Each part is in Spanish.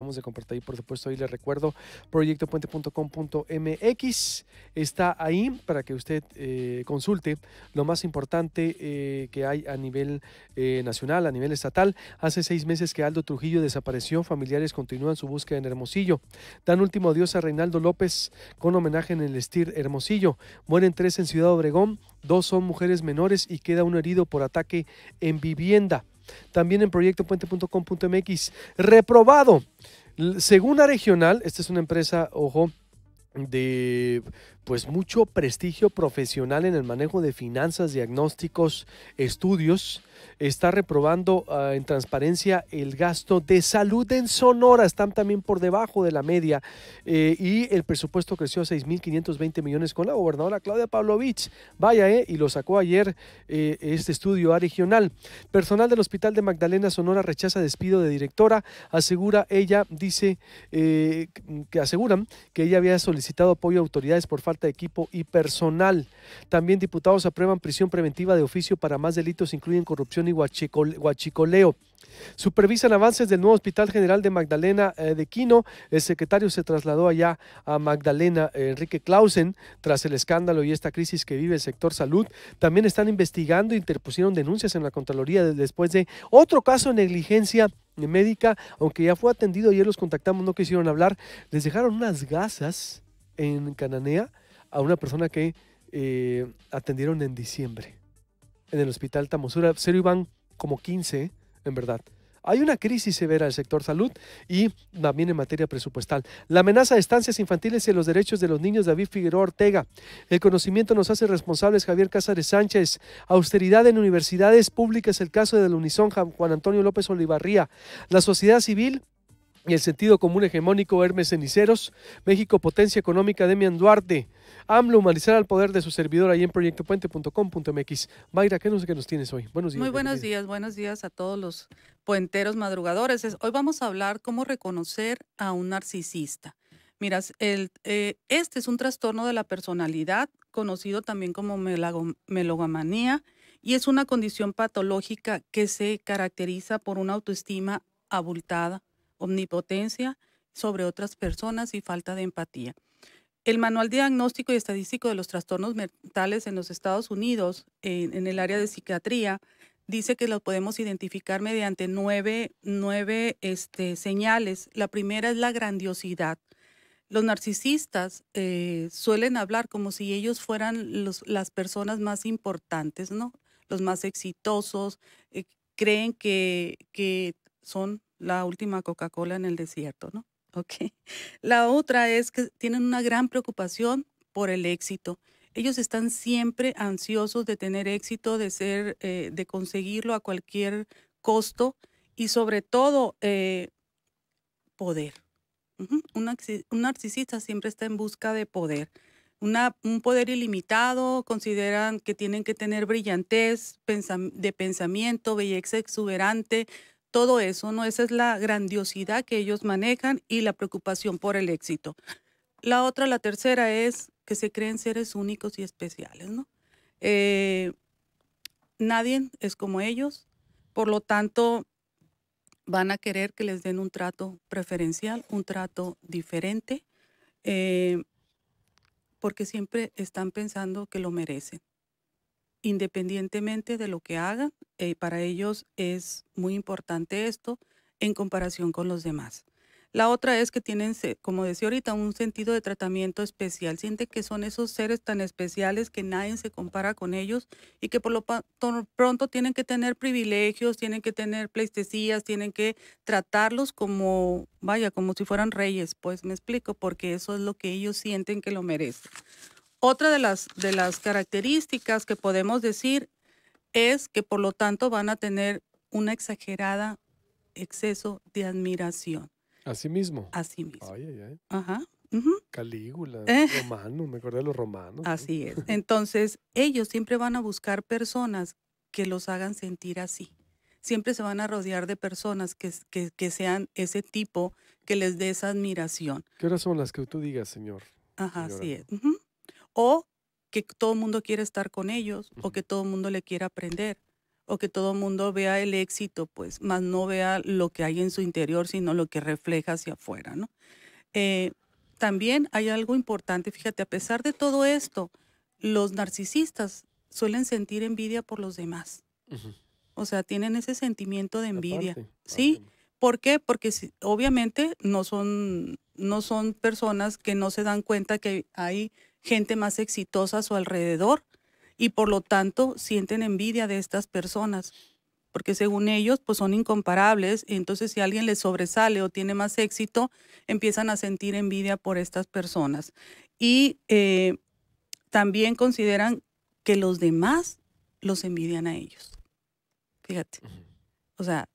Vamos a compartir por supuesto, y les recuerdo, proyectopuente.com.mx está ahí para que usted eh, consulte lo más importante eh, que hay a nivel eh, nacional, a nivel estatal. Hace seis meses que Aldo Trujillo desapareció, familiares continúan su búsqueda en Hermosillo. Dan último adiós a Reinaldo López con homenaje en el Estir Hermosillo. Mueren tres en Ciudad Obregón, dos son mujeres menores y queda uno herido por ataque en vivienda también en proyectopuente.com.mx. Reprobado. Según la regional, esta es una empresa, ojo, de pues mucho prestigio profesional en el manejo de finanzas, diagnósticos, estudios está reprobando ah, en transparencia el gasto de salud en Sonora, están también por debajo de la media eh, y el presupuesto creció a 6.520 millones con la gobernadora Claudia Pavlovich, vaya, eh, y lo sacó ayer eh, este estudio a regional. Personal del Hospital de Magdalena Sonora rechaza despido de directora, asegura ella, dice eh, que aseguran que ella había solicitado apoyo a autoridades por falta de equipo y personal. También diputados aprueban prisión preventiva de oficio para más delitos, incluyen corrupción y Supervisan avances del nuevo Hospital General de Magdalena eh, de Quino. El secretario se trasladó allá a Magdalena, eh, Enrique Clausen, tras el escándalo y esta crisis que vive el sector salud. También están investigando, interpusieron denuncias en la Contraloría después de otro caso de negligencia médica, aunque ya fue atendido, ayer los contactamos, no quisieron hablar. Les dejaron unas gasas en Cananea a una persona que eh, atendieron en diciembre en el hospital Tamosura, serio como 15, en verdad. Hay una crisis severa el sector salud y también en materia presupuestal. La amenaza de estancias infantiles y los derechos de los niños David Figueroa Ortega. El conocimiento nos hace responsables Javier Cázares Sánchez. Austeridad en universidades públicas, el caso de la Unison Juan Antonio López Olivarría. La sociedad civil y el sentido común hegemónico Hermes Ceniceros, México Potencia Económica Demian Duarte, AMLO humanizar al poder de su servidor ahí en proyectopuente.com.mx. Mayra, ¿qué nos, qué nos tienes hoy? Buenos días. Muy buenos días, buenos días a todos los puenteros madrugadores. Hoy vamos a hablar cómo reconocer a un narcisista. Miras, el, eh, este es un trastorno de la personalidad, conocido también como melogamanía, y es una condición patológica que se caracteriza por una autoestima abultada, omnipotencia sobre otras personas y falta de empatía. El Manual Diagnóstico y Estadístico de los Trastornos Mentales en los Estados Unidos, en, el área de psiquiatría, dice que lo podemos identificar mediante nueve, este, señales. La primera es la grandiosidad. Los narcisistas eh, suelen hablar como si ellos fueran las personas más importantes, ¿no? Los más exitosos, eh, creen que son la última Coca-Cola en el desierto, ¿no? Ok. La otra es que tienen una gran preocupación por el éxito. Ellos están siempre ansiosos de tener éxito, de ser, eh, de conseguirlo a cualquier costo y sobre todo eh, poder. un, narcisista siempre está en busca de poder. un poder ilimitado, consideran que tienen que tener brillantez de pensamiento, belleza exuberante, todo eso, ¿no? Esa es la grandiosidad que ellos manejan y la preocupación por el éxito. La otra, la tercera es que se creen seres únicos y especiales, ¿no? Eh, nadie es como ellos, por lo tanto van a querer que les den un trato preferencial, un trato diferente, eh, porque siempre están pensando que lo merecen independientemente de lo que hagan, eh, para ellos es muy importante esto en comparación con los demás. La otra es que tienen, como decía ahorita, un sentido de tratamiento especial. Siente que son esos seres tan especiales que nadie se compara con ellos y que por lo pronto tienen que tener privilegios, tienen que tener pleistesías, tienen que tratarlos como, vaya, como si fueran reyes. Pues me explico, porque eso es lo que ellos sienten que lo merecen. Otra de las, de las características que podemos decir es que por lo tanto van a tener un exagerada exceso de admiración. Así mismo. Así mismo. Ay, ay, ay. Ajá. Calígula, eh. romano, me acuerdo de los romanos. Así es. Entonces, ellos siempre van a buscar personas que los hagan sentir así. Siempre se van a rodear de personas que, que, sean ese tipo, que les dé esa admiración. ¿Qué horas son las que tú digas, señor? Ajá, así es o que todo el mundo quiere estar con ellos o que todo el mundo le quiera aprender o que todo el mundo vea el éxito, pues, más no vea lo que hay en su interior, sino lo que refleja hacia afuera, ¿no? Eh, también hay algo importante, fíjate, a pesar de todo esto, los narcisistas suelen sentir envidia por los demás. O sea, tienen ese sentimiento de envidia, ¿sí? ¿Por qué? Porque obviamente no son, no son personas que no se dan cuenta que hay gente más exitosa a su alrededor y por lo tanto sienten envidia de estas personas, porque según ellos pues son incomparables, y entonces si alguien les sobresale o tiene más éxito, empiezan a sentir envidia por estas personas. Y eh, también consideran que los demás los envidian a ellos. Fíjate. O sea,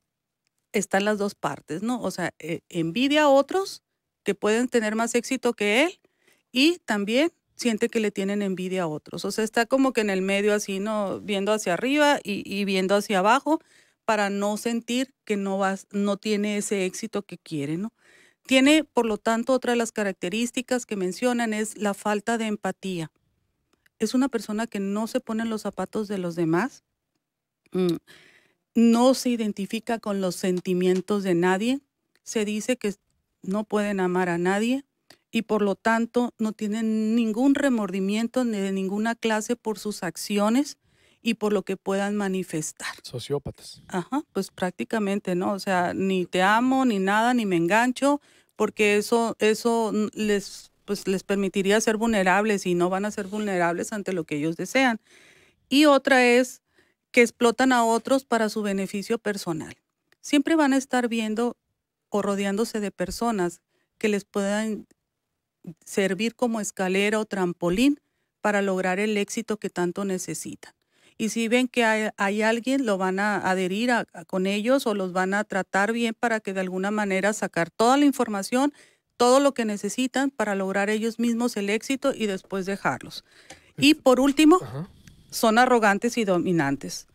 están las dos partes, ¿no? O sea, eh, envidia a otros que pueden tener más éxito que él y también siente que le tienen envidia a otros. O sea, está como que en el medio así, ¿no? Viendo hacia arriba y, viendo hacia abajo para no sentir que no, vas, no tiene ese éxito que quiere, ¿no? Tiene, por lo tanto, otra de las características que mencionan es la falta de empatía. Es una persona que no se pone en los zapatos de los demás, mm, no se identifica con los sentimientos de nadie, se dice que no pueden amar a nadie, y por lo tanto no tienen ningún remordimiento ni de ninguna clase por sus acciones y por lo que puedan manifestar. Sociópatas. Ajá, pues prácticamente, ¿no? O sea, ni te amo, ni nada, ni me engancho, porque eso, eso les, pues, les permitiría ser vulnerables y no van a ser vulnerables ante lo que ellos desean. Y otra es que explotan a otros para su beneficio personal. Siempre van a estar viendo o rodeándose de personas que les puedan servir como escalera o trampolín para lograr el éxito que tanto necesitan. Y si ven que hay, alguien, lo van a adherir con ellos o los van a tratar bien para que de alguna manera sacar toda la información, todo lo que necesitan para lograr ellos mismos el éxito y después dejarlos. Y por último, son arrogantes y dominantes.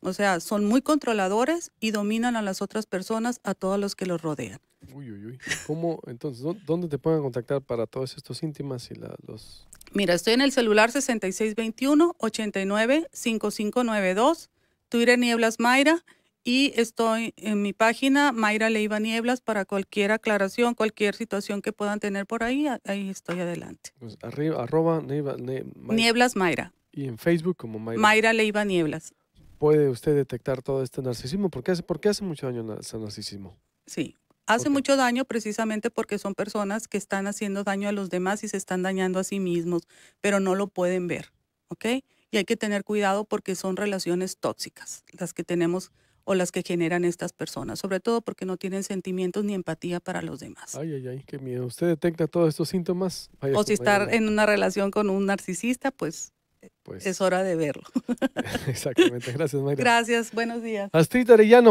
O sea, son muy controladores y dominan a las otras personas, a todos los que los rodean. Uy, uy, uy. ¿Cómo? Entonces, ¿dónde te pueden contactar para todos estos íntimas y la, los...? Mira, estoy en el celular 6621 89 Twitter Nieblas Mayra, y estoy en mi página Mayra Leiva Nieblas para cualquier aclaración, cualquier situación que puedan tener por ahí, ahí estoy adelante. Pues, arriba, arroba Nieblas Mayra. Y en Facebook como Mayra. Mayra Leiva Nieblas. ¿Puede usted detectar todo este narcisismo? porque hace, porque hace mucho daño ese narcisismo? Sí, Hace mucho daño precisamente porque son personas que están haciendo daño a los demás y se están dañando a sí mismos, pero no lo pueden ver, ¿ok? Y hay que tener cuidado porque son relaciones tóxicas las que tenemos o las que generan estas personas, sobre todo porque no tienen sentimientos ni empatía para los demás. Ay, ay, ay, qué miedo. ¿Usted detecta todos estos síntomas? o si estar en una relación con un narcisista, pues, eh, pues es hora de verlo. Exactamente. Gracias, Mayra. Gracias. Buenos días. Astrid Arellano.